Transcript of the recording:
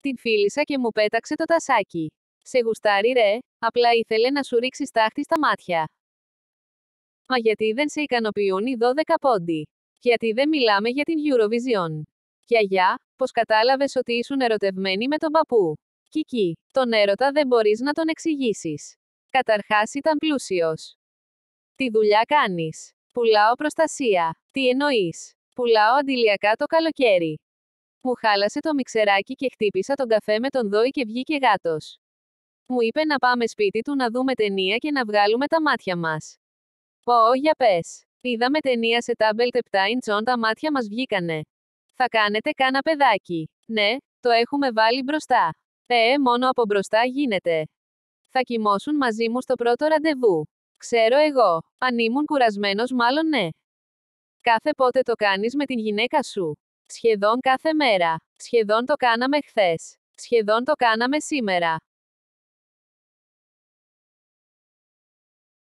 Την φίλησα και μου πέταξε το τασάκι. Σε γουστάρει ρε, απλά ήθελε να σου ρίξει στάχτη στα μάτια. Μα γιατί δεν σε ικανοποιούν οι 12 πόντι. Γιατί δεν μιλάμε για την Eurovision. Γιαγιά, πως κατάλαβες ότι ήσουν ερωτευμένη με τον παππού. Κίκι, τον έρωτα δεν μπορείς να τον εξηγήσεις. Καταρχάς ήταν πλούσιος. Τι δουλειά κάνεις. Πουλάω προστασία. Τι εννοείς. Πουλάω αντιλιακά το καλοκαίρι. Μου χάλασε το μιξεράκι και χτύπησα τον καφέ με τον δόη και βγήκε γάτος. Μου είπε να πάμε σπίτι του να δούμε ταινία και να βγάλουμε τα μάτια μας. Πω, για πες. Είδαμε ταινία σε τάμπελ 7 τα μάτια μας βγήκανε. Θα κάνετε κάνα παιδάκι. Ναι, το έχουμε βάλει μπροστά. Ε, ε, μόνο από μπροστά γίνεται. Θα κοιμώσουν μαζί μου στο πρώτο ραντεβού. Ξέρω εγώ. Αν ήμουν κουρασμένος, μάλλον ναι. Κάθε πότε το κάνεις με την γυναίκα σου. Σχεδόν κάθε μέρα. Σχεδόν το κάναμε χθες. Σχεδόν το κάναμε σήμερα.